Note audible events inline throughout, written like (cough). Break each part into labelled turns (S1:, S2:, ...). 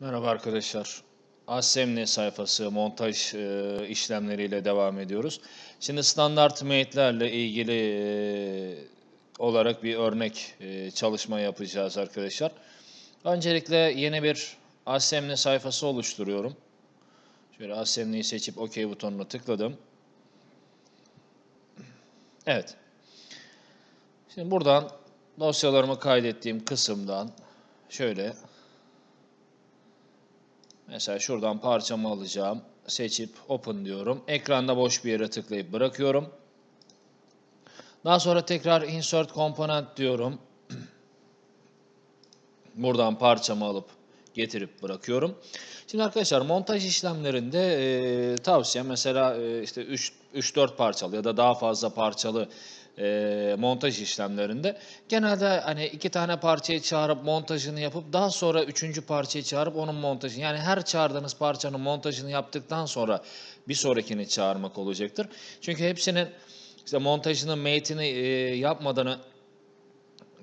S1: Merhaba arkadaşlar. ASMN e sayfası montaj e, işlemleriyle devam ediyoruz. Şimdi standart maillerle ilgili e, olarak bir örnek e, çalışma yapacağız arkadaşlar. Öncelikle yeni bir ASMN e sayfası oluşturuyorum. Şöyle ASMN'yi e seçip OK butonuna tıkladım. Evet. Şimdi buradan dosyalarımı kaydettiğim kısımdan şöyle Mesela şuradan parçamı alacağım. Seçip open diyorum. Ekranda boş bir yere tıklayıp bırakıyorum. Daha sonra tekrar insert component diyorum. (clears throat) Buradan parçamı alıp getirip bırakıyorum. Şimdi arkadaşlar montaj işlemlerinde e, tavsiye mesela e, işte 3-4 parçalı ya da daha fazla parçalı e, montaj işlemlerinde. Genelde hani iki tane parçayı çağırıp montajını yapıp daha sonra üçüncü parçayı çağırıp onun montajını yani her çağırdığınız parçanın montajını yaptıktan sonra bir sonrakini çağırmak olacaktır. Çünkü hepsinin işte montajını, mate'ini e, yapmadan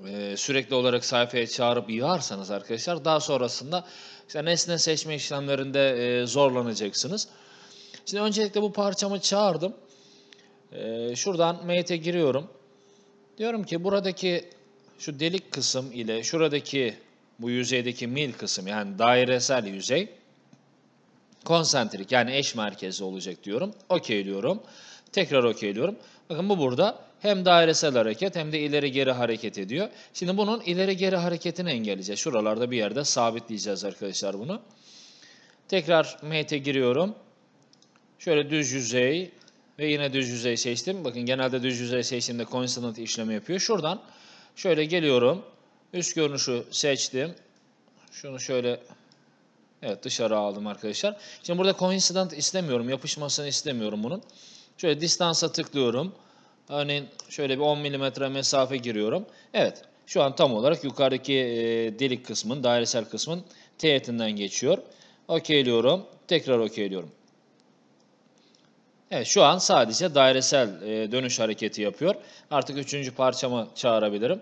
S1: e, sürekli olarak sayfaya çağırıp yığarsanız arkadaşlar daha sonrasında işte nesne seçme işlemlerinde e, zorlanacaksınız. Şimdi öncelikle bu parçamı çağırdım. Ee, şuradan mate'e giriyorum. Diyorum ki buradaki şu delik kısım ile şuradaki bu yüzeydeki mil kısım yani dairesel yüzey konsantrik yani eş merkezli olacak diyorum. Okey diyorum. Tekrar okey diyorum. Bakın bu burada hem dairesel hareket hem de ileri geri hareket ediyor. Şimdi bunun ileri geri hareketini engelleyeceğiz. Şuralarda bir yerde sabitleyeceğiz arkadaşlar bunu. Tekrar mate'e giriyorum. Şöyle düz yüzey ve yine düz yüzey seçtim. Bakın genelde düz yüzey seçtiğimde coincident işlemi yapıyor. Şuradan şöyle geliyorum. Üst görünüşü seçtim. Şunu şöyle evet dışarı aldım arkadaşlar. Şimdi burada coincident istemiyorum. Yapışmasını istemiyorum bunun. Şöyle distansa tıklıyorum. Örneğin şöyle bir 10 mm mesafe giriyorum. Evet şu an tam olarak yukarıdaki e, delik kısmın, dairesel kısmın teğetinden geçiyor. Okeyliyorum. Tekrar okeyliyorum. Evet şu an sadece dairesel e, dönüş hareketi yapıyor. Artık üçüncü parçamı çağırabilirim.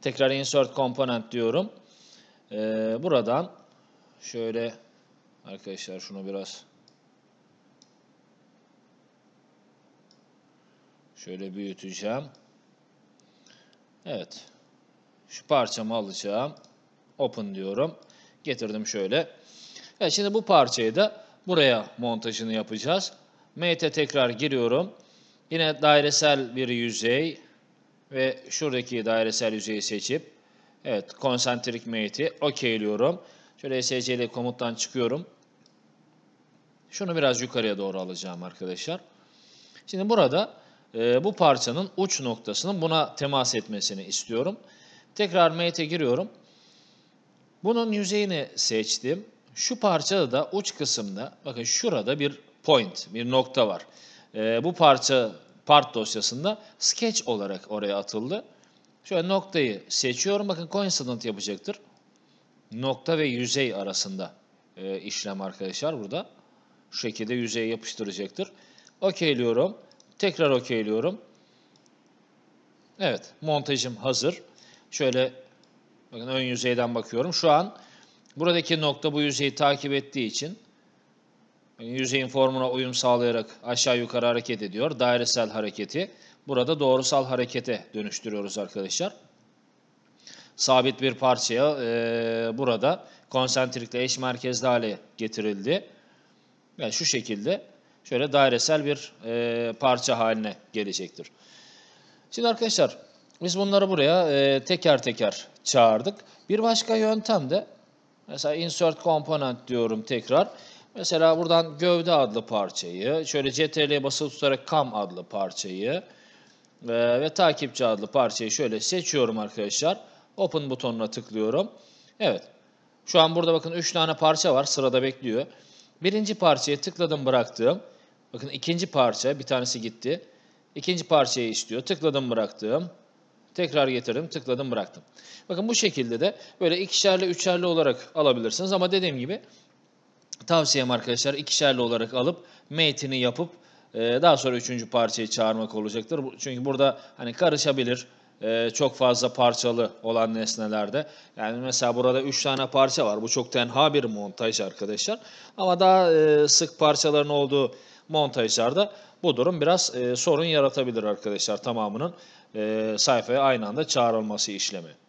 S1: Tekrar insert component diyorum. E, buradan şöyle arkadaşlar şunu biraz şöyle büyüteceğim. Evet. Şu parçamı alacağım. Open diyorum. Getirdim şöyle. Evet şimdi bu parçayı da buraya montajını yapacağız. Mate'e tekrar giriyorum. Yine dairesel bir yüzey ve şuradaki dairesel yüzeyi seçip evet konsantrik mate'i okeyliyorum. Şöyle SCL komuttan çıkıyorum. Şunu biraz yukarıya doğru alacağım arkadaşlar. Şimdi burada e, bu parçanın uç noktasının buna temas etmesini istiyorum. Tekrar mate'e giriyorum. Bunun yüzeyini seçtim. Şu parçada da uç kısımda bakın şurada bir point, bir nokta var. E, bu parça part dosyasında sketch olarak oraya atıldı. Şöyle noktayı seçiyorum. Bakın coincident yapacaktır. Nokta ve yüzey arasında e, işlem arkadaşlar burada. Şu şekilde yüzeye yapıştıracaktır. Okeyliyorum. Tekrar okeyliyorum. Evet montajım hazır. Şöyle bakın ön yüzeyden bakıyorum. Şu an buradaki nokta bu yüzeyi takip ettiği için Hani yüzeyin formuna uyum sağlayarak aşağı yukarı hareket ediyor. Dairesel hareketi. Burada doğrusal harekete dönüştürüyoruz arkadaşlar. Sabit bir parçaya e, burada konsantrikle eş merkezli hale getirildi. Yani şu şekilde şöyle dairesel bir e, parça haline gelecektir. Şimdi arkadaşlar biz bunları buraya e, teker teker çağırdık. Bir başka yöntem de mesela insert component diyorum tekrar. Mesela buradan gövde adlı parçayı, şöyle CTRL'ye basılı tutarak kam adlı parçayı e, ve takipçi adlı parçayı şöyle seçiyorum arkadaşlar. Open butonuna tıklıyorum. Evet. Şu an burada bakın 3 tane parça var sırada bekliyor. Birinci parçaya tıkladım bıraktım. Bakın ikinci parça bir tanesi gitti. İkinci parçayı istiyor. Tıkladım bıraktım. Tekrar getirdim, tıkladım, bıraktım. Bakın bu şekilde de böyle ikişerli, üçerli olarak alabilirsiniz ama dediğim gibi Tavsiyem arkadaşlar ikişerli olarak alıp metini yapıp e, daha sonra üçüncü parçayı çağırmak olacaktır. Çünkü burada hani karışabilir e, çok fazla parçalı olan nesnelerde. Yani mesela burada üç tane parça var. Bu çok tenha bir montaj arkadaşlar. Ama daha e, sık parçaların olduğu montajlarda bu durum biraz sorun yaratabilir arkadaşlar tamamının sayfaya aynı anda çağrılması işlemi.